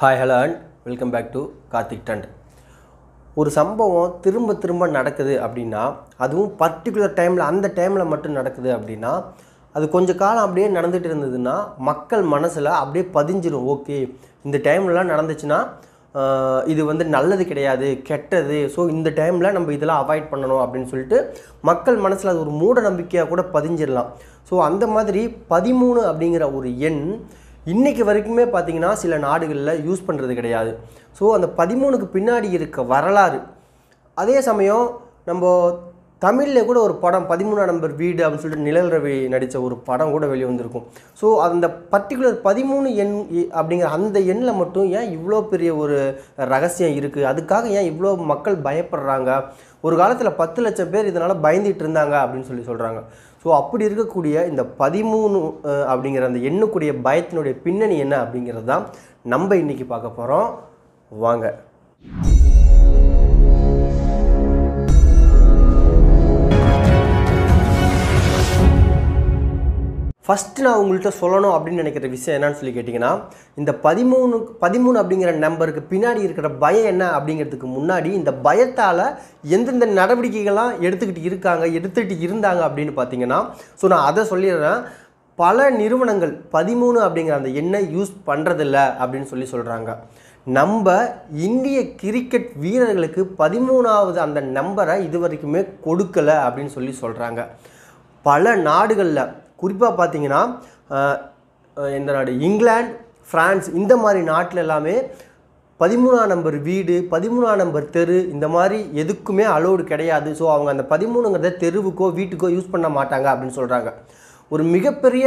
hi hello and welcome back to Karthik டண்ட் ஒரு சம்பவம் திரும்ப திரும்ப நடக்குது அப்படின்னா அதுவும் பர்டிகுலர் டைமில் அந்த டைமில் மட்டும் நடக்குது அப்படின்னா அது கொஞ்சம் காலம் அப்படியே நடந்துகிட்டு இருந்ததுன்னா மக்கள் மனசில் அப்படியே பதிஞ்சிடும் ஓகே இந்த டைம்லலாம் நடந்துச்சுன்னா இது வந்து நல்லது கிடையாது கெட்டது ஸோ இந்த டைமில் நம்ம இதெல்லாம் அவாய்ட் பண்ணணும் அப்படின்னு சொல்லிட்டு மக்கள் மனசில் அது ஒரு மூட நம்பிக்கையாக கூட பதிஞ்சிடலாம் ஸோ அந்த மாதிரி பதிமூணு அப்படிங்கிற ஒரு எண் இன்றைக்கி வரைக்குமே பார்த்திங்கன்னா சில நாடுகளில் யூஸ் பண்ணுறது கிடையாது ஸோ அந்த பதிமூணுக்கு பின்னாடி இருக்க வரலாறு அதே சமயம் நம்ம தமிழில் கூட ஒரு படம் பதிமூணாம் நம்பர் வீடு அப்படின்னு சொல்லிட்டு நிழல் ரவி நடித்த ஒரு படம் கூட வெளியே வந்திருக்கும் ஸோ அந்த பர்டிகுலர் பதிமூணு எண் அப்படிங்கிற அந்த எண்ணில் மட்டும் ஏன் இவ்வளோ பெரிய ஒரு ரகசியம் இருக்குது அதுக்காக ஏன் இவ்வளோ மக்கள் பயப்படுறாங்க ஒரு காலத்தில் பத்து லட்சம் பேர் இதனால் பயந்துகிட்டு இருந்தாங்க அப்படின்னு சொல்லி சொல்கிறாங்க ஸோ அப்படி இருக்கக்கூடிய இந்த பதிமூணு அப்படிங்கிற அந்த எண்ணுக்குடிய பயத்தினுடைய பின்னணி என்ன அப்படிங்கிறது தான் நம்ம இன்றைக்கி பார்க்க போகிறோம் வாங்க ஃபஸ்ட்டு நான் உங்கள்கிட்ட சொல்லணும் அப்படின்னு நினைக்கிற விஷயம் என்னான்னு சொல்லி கேட்டிங்கன்னா இந்த பதிமூணு பதிமூணு அப்படிங்கிற நம்பருக்கு பின்னாடி இருக்கிற பயம் என்ன அப்படிங்கிறதுக்கு முன்னாடி இந்த பயத்தால் எந்தெந்த நடவடிக்கைகள்லாம் எடுத்துக்கிட்டு இருக்காங்க எடுத்துகிட்டு இருந்தாங்க அப்படின்னு பார்த்தீங்கன்னா ஸோ நான் அதை சொல்லிடுறேன் பல நிறுவனங்கள் பதிமூணு அப்படிங்கிற அந்த எண்ணெய் யூஸ் பண்ணுறதில்ல அப்படின்னு சொல்லி சொல்கிறாங்க நம்ம இந்திய கிரிக்கெட் வீரர்களுக்கு பதிமூணாவது அந்த நம்பரை இது வரைக்குமே கொடுக்கலை அப்படின்னு சொல்லி சொல்கிறாங்க பல நாடுகளில் குறிப்பாக பார்த்தீங்கன்னா எந்த நாடு இங்கிலாந்து ஃப்ரான்ஸ் இந்த மாதிரி நாட்டில் எல்லாமே பதிமூணாம் நம்பர் வீடு பதிமூணாம் நம்பர் தெரு இந்த மாதிரி எதுக்குமே அலோடு கிடையாது ஸோ அவங்க அந்த பதிமூணுங்கிறத தெருவுக்கோ வீட்டுக்கோ யூஸ் பண்ண மாட்டாங்க அப்படின்னு சொல்கிறாங்க ஒரு மிகப்பெரிய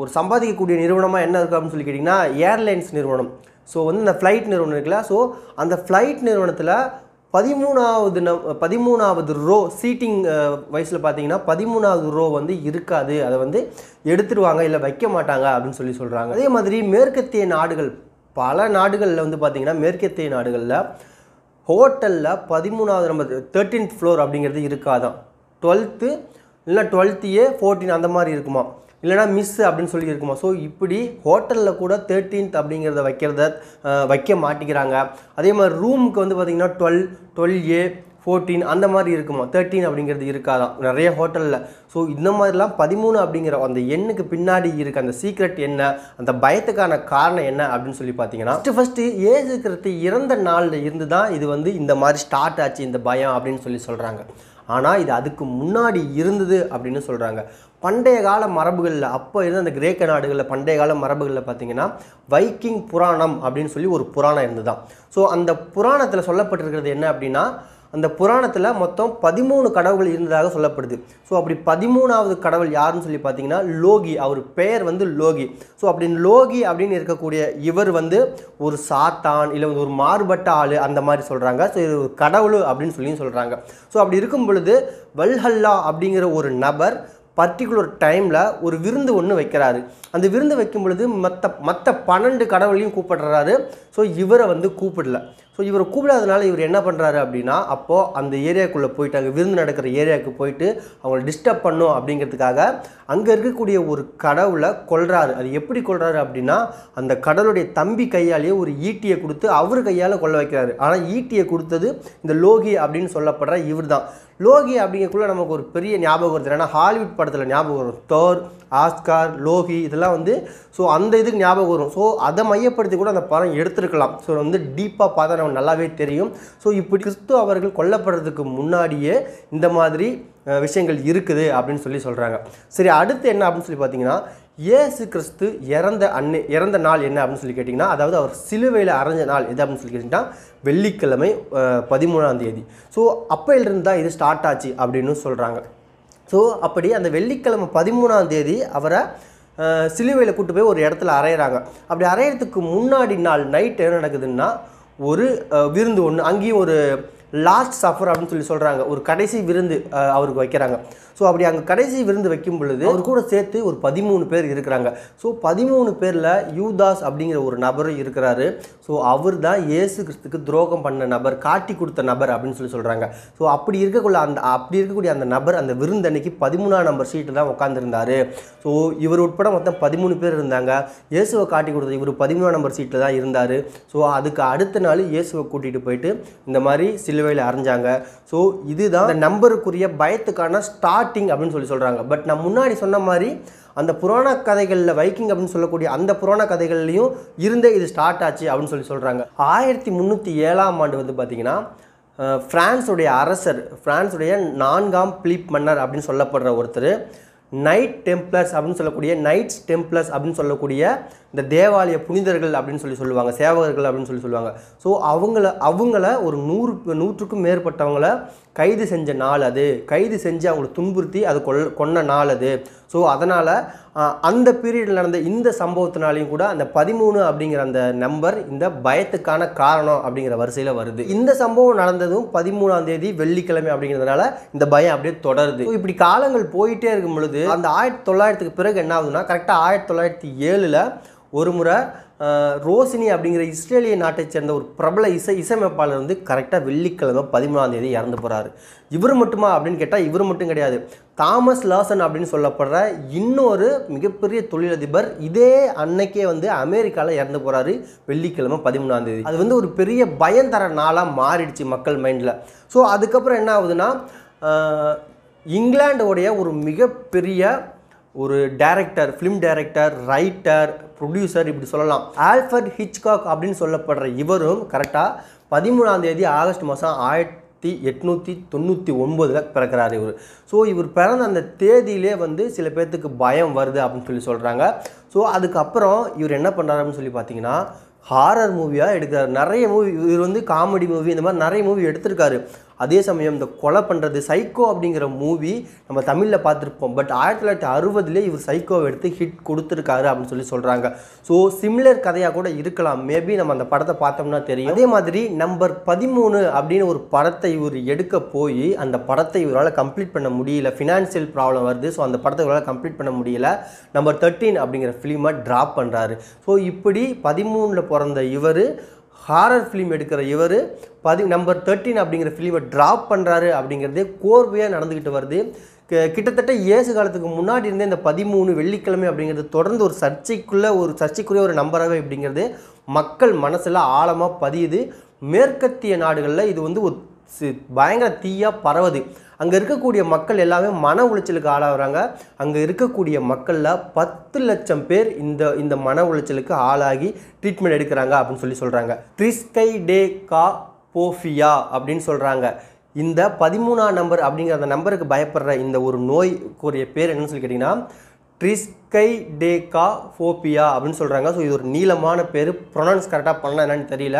ஒரு சம்பாதிக்கக்கூடிய நிறுவனமாக என்ன இருக்குது அப்படின்னு சொல்லி கேட்டிங்கன்னா ஏர்லைன்ஸ் நிறுவனம் ஸோ வந்து இந்த ஃப்ளைட் நிறுவனம் இருக்குல்ல ஸோ அந்த ஃப்ளைட் நிறுவனத்தில் பதிமூணாவது நம் பதிமூணாவது ரோ சீட்டிங் வயசில் பார்த்தீங்கன்னா பதிமூணாவது ரோ வந்து இருக்காது அதை வந்து எடுத்துருவாங்க இல்லை வைக்க மாட்டாங்க அப்படின்னு சொல்லி சொல்கிறாங்க அதே மாதிரி மேற்கத்திய நாடுகள் பல நாடுகளில் வந்து பார்த்திங்கன்னா மேற்கத்திய நாடுகளில் ஹோட்டலில் பதிமூணாவது நம்ம தேர்ட்டீன்த் ஃப்ளோர் அப்படிங்கிறது இருக்காதான் டுவெல்த்து இல்லைனா டுவெல்த்தையே ஃபோர்டீன் அந்த மாதிரி இருக்குமா இல்லைனா மிஸ் அப்படின்னு சொல்லி இருக்குமா ஸோ இப்படி ஹோட்டலில் கூட தேர்ட்டீன்த் அப்படிங்கிறத வைக்கிறத வைக்க மாட்டேங்கிறாங்க அதே மாதிரி ரூமுக்கு வந்து பார்த்திங்கன்னா டுவெல் டுவெல் ஏ ஃபோர்டீன் அந்த மாதிரி இருக்குமா தேர்ட்டீன் அப்படிங்கிறது இருக்காதான் நிறைய ஹோட்டலில் ஸோ இந்த மாதிரிலாம் பதிமூணு அப்படிங்கிற அந்த எண்ணுக்கு பின்னாடி இருக்க அந்த சீக்ரெட் என்ன அந்த பயத்துக்கான காரணம் என்ன அப்படின்னு சொல்லி பார்த்தீங்கன்னா ஃபஸ்ட்டு ஃபஸ்ட்டு ஏசுக்கிறது இறந்த நாளில் இருந்து தான் இது வந்து இந்த மாதிரி ஸ்டார்ட் ஆச்சு இந்த பயம் அப்படின்னு சொல்லி சொல்கிறாங்க ஆனால் இது அதுக்கு முன்னாடி இருந்தது அப்படின்னு சொல்கிறாங்க பண்டைய கால மரபுகளில் அப்போ இருந்த அந்த கிரேக்க நாடுகளில் பண்டைய கால மரபுகளில் பார்த்தீங்கன்னா வைக்கிங் புராணம் அப்படின்னு சொல்லி ஒரு புராணம் இருந்ததுதான் ஸோ அந்த புராணத்தில் சொல்லப்பட்டிருக்கிறது என்ன அப்படின்னா அந்த புராணத்தில் மொத்தம் பதிமூணு கடவுள் இருந்ததாக சொல்லப்படுது ஸோ அப்படி பதிமூணாவது கடவுள் யாருன்னு சொல்லி பார்த்தீங்கன்னா லோகி அவர் பெயர் வந்து லோகி ஸோ அப்படின்னு லோகி அப்படின்னு இருக்கக்கூடிய இவர் வந்து ஒரு சாத்தான் இல்லை வந்து ஒரு மாறுபட்ட ஆள் அந்த மாதிரி சொல்கிறாங்க ஸோ இது ஒரு கடவுள் அப்படின்னு சொல்லி சொல்கிறாங்க ஸோ அப்படி இருக்கும் பொழுது வல்ஹல்லா அப்படிங்கிற ஒரு நபர் பர்டிகுலர் டைமில் ஒரு விருந்து ஒன்று வைக்கிறாரு அந்த விருந்து வைக்கும் பொழுது மற்ற மற்ற பன்னெண்டு கடவுளையும் கூப்பிடுறாரு ஸோ இவரை வந்து கூப்பிடல ஸோ இவரை கூப்பிடாதனால இவர் என்ன பண்ணுறாரு அப்படின்னா அப்போது அந்த ஏரியாக்குள்ளே போயிட்டு அங்கே விருந்து நடக்கிற ஏரியாவுக்கு போயிட்டு அவங்கள டிஸ்டர்ப் பண்ணும் அப்படிங்கிறதுக்காக அங்கே இருக்கக்கூடிய ஒரு கடவுளை கொள்றாரு அது எப்படி கொள்றாரு அப்படின்னா அந்த கடவுளுடைய தம்பி கையாலேயே ஒரு ஈட்டியை கொடுத்து அவர் கையால் கொள்ள வைக்கிறாரு ஆனால் ஈட்டியை கொடுத்தது இந்த லோகி அப்படின்னு சொல்லப்படுற இவர் தான் லோகி அப்படிங்கக்குள்ளே நமக்கு ஒரு பெரிய ஞாபகம் வருது ஏன்னா ஹாலிவுட் படத்தில் ஞாபகம் வரும் தோர் ஆஸ்கார் லோகி இதெல்லாம் வந்து ஸோ அந்த இதுக்கு ஞாபகம் வரும் ஸோ அதை மையப்படுத்தி கூட அந்த படம் எடுத்துருக்கலாம் ஸோ வந்து டீப்பாக பார்த்தா நமக்கு நல்லாவே தெரியும் ஸோ இப்படி கிறிஸ்து அவர்கள் கொல்லப்படுறதுக்கு முன்னாடியே இந்த மாதிரி விஷயங்கள் இருக்குது அப்படின்னு சொல்லி சொல்கிறாங்க சரி அடுத்து என்ன அப்படின்னு சொல்லி பார்த்தீங்கன்னா ஏசு கிறிஸ்து இறந்த அன்னை இறந்த நாள் என்ன அப்படின்னு சொல்லி கேட்டிங்கன்னா அதாவது அவர் சிலுவையில் அரைஞ்ச நாள் எது அப்படின்னு சொல்லி கேட்டிங்கன்னா வெள்ளிக்கிழமை பதிமூணாம் தேதி ஸோ அப்போயிலிருந்து தான் இது ஸ்டார்ட் ஆச்சு அப்படின்னு சொல்கிறாங்க ஸோ அப்படி அந்த வெள்ளிக்கிழமை பதிமூணாம் தேதி அவரை சிலுவையில் கூட்டு போய் ஒரு இடத்துல அரையிறாங்க அப்படி அரையிறதுக்கு முன்னாடி நாள் நைட் என்ன நடக்குதுன்னா ஒரு விருந்து ஒன்று அங்கேயும் ஒரு லாஸ்ட் சஃபர் அப்படின்னு சொல்லி சொல்கிறாங்க ஒரு கடைசி விருந்து அவருக்கு வைக்கிறாங்க ஸோ அப்படி அங்கே கடைசி விருந்து வைக்கும் பொழுது அவர் கூட சேர்த்து ஒரு பதிமூணு பேர் இருக்கிறாங்க ஸோ பதிமூணு பேரில் யூதாஸ் அப்படிங்கிற ஒரு நபரும் இருக்கிறாரு ஸோ அவர் தான் இயேசு கிறிஸ்துக்கு துரோகம் பண்ண நபர் காட்டி கொடுத்த நபர் அப்படின்னு சொல்லி சொல்கிறாங்க ஸோ அப்படி இருக்கக்குள்ள அந்த அப்படி இருக்கக்கூடிய அந்த நபர் அந்த விருந்து அன்னைக்கு பதிமூணாம் நம்பர் சீட்டு தான் உட்காந்துருந்தார் ஸோ இவர் உட்பட மொத்தம் பதிமூணு பேர் இருந்தாங்க இயேசுவை காட்டி கொடுத்த இவர் பதிமூணாம் நம்பர் சீட்டில் தான் இருந்தார் ஸோ அதுக்கு அடுத்த நாள் இயேசுவை கூட்டிகிட்டு போயிட்டு இந்த மாதிரி சில சிலுவையில் அரைஞ்சாங்க ஸோ இதுதான் அந்த நம்பருக்குரிய பயத்துக்கான ஸ்டார்டிங் அப்படின்னு சொல்லி சொல்கிறாங்க பட் நான் முன்னாடி சொன்ன மாதிரி அந்த புராண கதைகளில் வைக்கிங் அப்படின்னு சொல்லக்கூடிய அந்த புராண கதைகள்லையும் இருந்தே இது ஸ்டார்ட் ஆச்சு அப்படின்னு சொல்லி சொல்கிறாங்க ஆயிரத்தி முந்நூற்றி ஏழாம் ஆண்டு வந்து பார்த்திங்கன்னா ஃப்ரான்ஸுடைய அரசர் ஃப்ரான்ஸுடைய நான்காம் பிலிப் மன்னர் அப்படின்னு சொல்லப்படுற ஒருத்தர் நைட் டெம்ப்ளர்ஸ் அப்படின்னு சொல்லக்கூடிய நைட்ஸ் டெம்ப்ளர்ஸ் அப்படின்னு சொல்லக்கூடிய இந்த தேவாலய புனிதர்கள் அப்படின்னு சொல்லி சொல்லுவாங்க சேவகர்கள் அப்படின்னு சொல்லி சொல்லுவாங்க ஸோ அவங்கள அவங்கள ஒரு நூறு நூற்றுக்கும் மேற்பட்டவங்கள கைது செஞ்ச நாள் அது கைது செஞ்சு அவங்களை துன்புறுத்தி அது கொல் கொன்ன நாள் அது ஸோ அதனால் அந்த பீரியடில் நடந்த இந்த சம்பவத்தினாலையும் கூட அந்த பதிமூணு அப்படிங்கிற அந்த நம்பர் இந்த பயத்துக்கான காரணம் அப்படிங்கிற வரிசையில் வருது இந்த சம்பவம் நடந்ததும் பதிமூணாம் தேதி வெள்ளிக்கிழமை அப்படிங்கிறதுனால இந்த பயம் அப்படியே தொடருது இப்படி காலங்கள் போயிட்டே இருக்கும் பொழுது அந்த ஆயிரத்தி தொள்ளாயிரத்துக்கு பிறகு என்ன ஆகுதுன்னா கரெக்டாக ஆயிரத்தி தொள்ளாயிரத்தி ஏழில் ஒரு முறை ரோசினி அப்படிங்கிற இஸ்ரேலிய நாட்டைச் சேர்ந்த ஒரு பிரபல இசை இசையமைப்பாளர் வந்து கரெக்டாக வெள்ளிக்கிழமை பதிமூணாம் தேதி இறந்து போகிறாரு இவர் மட்டுமா அப்படின்னு கேட்டால் இவர் மட்டும் கிடையாது தாமஸ் லாசன் அப்படின்னு சொல்லப்படுற இன்னொரு மிகப்பெரிய தொழிலதிபர் இதே அன்னைக்கே வந்து அமெரிக்காவில் இறந்து போகிறாரு வெள்ளிக்கிழமை பதிமூணாம் தேதி அது வந்து ஒரு பெரிய பயம் தர நாளாக மாறிடுச்சு மக்கள் மைண்டில் ஸோ அதுக்கப்புறம் என்ன ஆகுதுன்னா இங்கிலாண்டோடைய ஒரு மிகப்பெரிய ஒரு director film director writer producer இப்படி சொல்லலாம் ஆல்ஃபர்ட் ஹிச்காக் அப்படின்னு சொல்லப்படுற இவரும் கரெக்டாக பதிமூணாம் தேதி ஆகஸ்ட் மாதம் ஆயிரத்தி எட்நூற்றி தொண்ணூற்றி ஒன்பதில் பிறக்கிறார் இவர் ஸோ இவர் பிறந்த அந்த தேதியிலே வந்து சில பேர்த்துக்கு பயம் வருது அப்படின்னு சொல்லி சொல்கிறாங்க ஸோ அதுக்கப்புறம் இவர் என்ன அப்படின்னு சொல்லி பார்த்தீங்கன்னா ஹாரர் மூவியாக எடுக்கிறார் நிறைய மூவி இவர் வந்து காமெடி மூவி இந்த மாதிரி நிறைய மூவி எடுத்திருக்காரு அதே சமயம் இந்த கொலை பண்ணுறது சைக்கோ அப்படிங்கிற மூவி நம்ம தமிழில் பார்த்துருப்போம் பட் ஆயிரத்தி தொள்ளாயிரத்தி அறுபதுலேயே இவர் சைக்கோவை எடுத்து ஹிட் கொடுத்துருக்காரு அப்படின்னு சொல்லி சொல்கிறாங்க ஸோ சிம்லர் கதையாக கூட இருக்கலாம் மேபி நம்ம அந்த படத்தை பார்த்தோம்னா தெரியும் அதே மாதிரி நம்பர் பதிமூணு அப்படின்னு ஒரு படத்தை இவர் எடுக்க போய் அந்த படத்தை இவரால் கம்ப்ளீட் பண்ண முடியல ஃபினான்ஷியல் ப்ராப்ளம் வருது ஸோ அந்த படத்தை இவரால் கம்ப்ளீட் பண்ண முடியல நம்பர் தேர்ட்டீன் அப்படிங்கிற ஃபிலிமை ட்ராப் பண்ணுறாரு ஸோ இப்படி பதிமூணில் பிறந்த இவர் ஹாரர் ஃபிலிம் எடுக்கிற இவர் பதி நம்பர் தேர்ட்டின் அப்படிங்கிற ஃபிலிமை ட்ராப் பண்ணுறாரு அப்படிங்கிறதே கோர்வையாக நடந்துக்கிட்டு வருது கிட்டத்தட்ட இயேசு காலத்துக்கு முன்னாடி இருந்தே இந்த பதிமூணு வெள்ளிக்கிழமை அப்படிங்கிறது தொடர்ந்து ஒரு சர்ச்சைக்குள்ளே ஒரு சர்ச்சைக்குரிய ஒரு நம்பராகவே அப்படிங்கிறது மக்கள் மனசில் ஆழமாக பதியுது மேற்கத்திய நாடுகளில் இது வந்து ஒரு பயங்கர தீயாக பரவுது அங்கே இருக்கக்கூடிய மக்கள் எல்லாமே மன உளைச்சலுக்கு ஆளாகிறாங்க அங்கே இருக்கக்கூடிய மக்களில் பத்து லட்சம் பேர் இந்த இந்த மன உளைச்சலுக்கு ஆளாகி ட்ரீட்மெண்ட் எடுக்கிறாங்க அப்படின்னு சொல்லி சொல்கிறாங்க ட்ரிஸ்கை டே கா போஃபியா அப்படின்னு சொல்கிறாங்க இந்த பதிமூணாம் நம்பர் அப்படிங்கிற அந்த நம்பருக்கு பயப்படுற இந்த ஒரு நோய் கூறிய பேர் என்னன்னு சொல்லி கேட்டிங்கன்னா ட்ரிஸ்கை டேகா ஃபோபியா அப்படின்னு சொல்கிறாங்க ஸோ இது ஒரு நீளமான பேர் ப்ரொனன்ஸ் கரெக்டாக பண்ணலாம் என்னன்னு தெரியல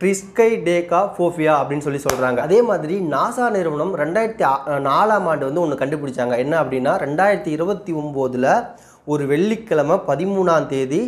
ட்ரிஸ்கை டேகா ஃபோஃபியா அப்படின்னு சொல்லி சொல்கிறாங்க அதே மாதிரி நாசா நிறுவனம் ரெண்டாயிரத்தி நாலாம் ஆண்டு வந்து ஒன்று கண்டுபிடிச்சாங்க என்ன அப்படின்னா ரெண்டாயிரத்தி இருபத்தி ஒம்போதில் ஒரு வெள்ளிக்கிழமை பதிமூணாம் தேதி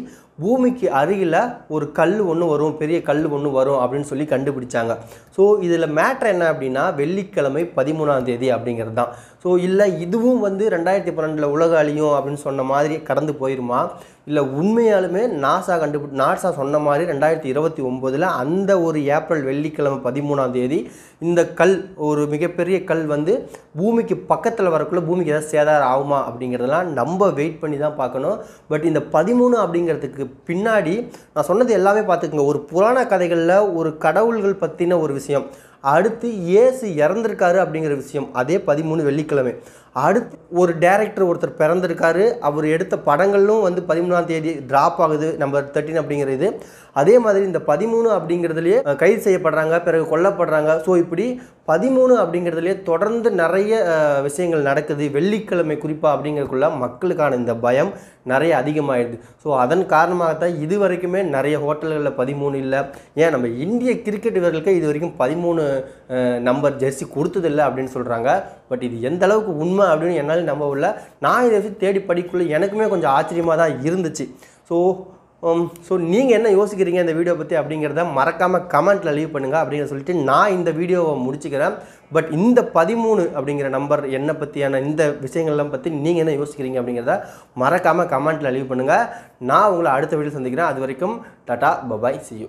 பூமிக்கு அருகில் ஒரு கல் ஒன்று வரும் பெரிய கல் ஒன்று வரும் அப்படின்னு சொல்லி கண்டுபிடிச்சாங்க ஸோ இதில் மேட்ரு என்ன அப்படின்னா வெள்ளிக்கிழமை பதிமூணாம் தேதி அப்படிங்கிறது தான் ஸோ இல்லை இதுவும் வந்து ரெண்டாயிரத்தி பன்னெண்டில் உலக அழியும் அப்படின்னு சொன்ன மாதிரி கடந்து போயிருமா இல்லை உண்மையாலுமே நாசா கண்டுபிடி நாசா சொன்ன மாதிரி ரெண்டாயிரத்தி இருபத்தி ஒம்போதில் அந்த ஒரு ஏப்ரல் வெள்ளிக்கிழமை பதிமூணாம் தேதி இந்த கல் ஒரு மிகப்பெரிய கல் வந்து பூமிக்கு பக்கத்தில் வரக்குள்ளே பூமிக்கு ஏதாவது சேதாரம் ஆகுமா அப்படிங்கிறதெல்லாம் நம்ம வெயிட் பண்ணி தான் பார்க்கணும் பட் இந்த பதிமூணு அப்படிங்கிறதுக்கு பின்னாடி நான் சொன்னது எல்லாமே பார்த்துக்குங்க ஒரு புராண கதைகளில் ஒரு கடவுள்கள் பற்றின ஒரு விஷயம் அடுத்து ஏசு இறந்துருக்காரு அப்படிங்கிற விஷயம் அதே பதிமூணு வெள்ளிக்கிழமை அடுத்து ஒரு டேரக்டர் ஒருத்தர் பிறந்திருக்காரு அவர் எடுத்த படங்களும் வந்து பதிமூணாம் தேதி ட்ராப் ஆகுது நம்பர் தேர்ட்டின் அப்படிங்கிறது அதே மாதிரி இந்த பதிமூணு அப்படிங்கிறதுலேயே கைது செய்யப்படுறாங்க பிறகு கொல்லப்படுறாங்க ஸோ இப்படி பதிமூணு அப்படிங்கிறதுலே தொடர்ந்து நிறைய விஷயங்கள் நடக்குது வெள்ளிக்கிழமை குறிப்பாக அப்படிங்கிறதுக்குள்ள மக்களுக்கான இந்த பயம் நிறைய அதிகமாகிடுது ஸோ அதன் காரணமாகத்தான் இது வரைக்குமே நிறைய ஹோட்டல்களில் பதிமூணு இல்லை ஏன் நம்ம இந்திய கிரிக்கெட் வீரர்களுக்கு இது வரைக்கும் பதிமூணு நம்பர் ஜெர்சி கொடுத்ததில்லை அப்படின்னு சொல்கிறாங்க பட் இது எந்த அளவுக்கு உண்மை அப்படின்னு என்னால் நம்ப உள்ள நான் இதை வச்சு தேடி படிக்குள்ளே எனக்குமே கொஞ்சம் ஆச்சரியமாக தான் இருந்துச்சு ஸோ ஸோ um, நீங்கள் என்ன யோசிக்கிறீங்க இந்த வீடியோ பற்றி அப்படிங்கிறத மறக்காமல் கமெண்ட்டில் லீவ் பண்ணுங்கள் அப்படிங்கிற சொல்லிட்டு நான் இந்த வீடியோவை முடிச்சுக்கிறேன் பட் இந்த பதிமூணு அப்படிங்கிற நம்பர் என்ன பற்றியான இந்த விஷயங்கள்லாம் பற்றி நீங்கள் என்ன யோசிக்கிறீங்க அப்படிங்கிறத மறக்காமல் கமெண்ட்டில் லீவ் பண்ணுங்கள் நான் உங்களை அடுத்த வீடியோ சந்திக்கிறேன் அது வரைக்கும் டாட்டா பபாய் சியூ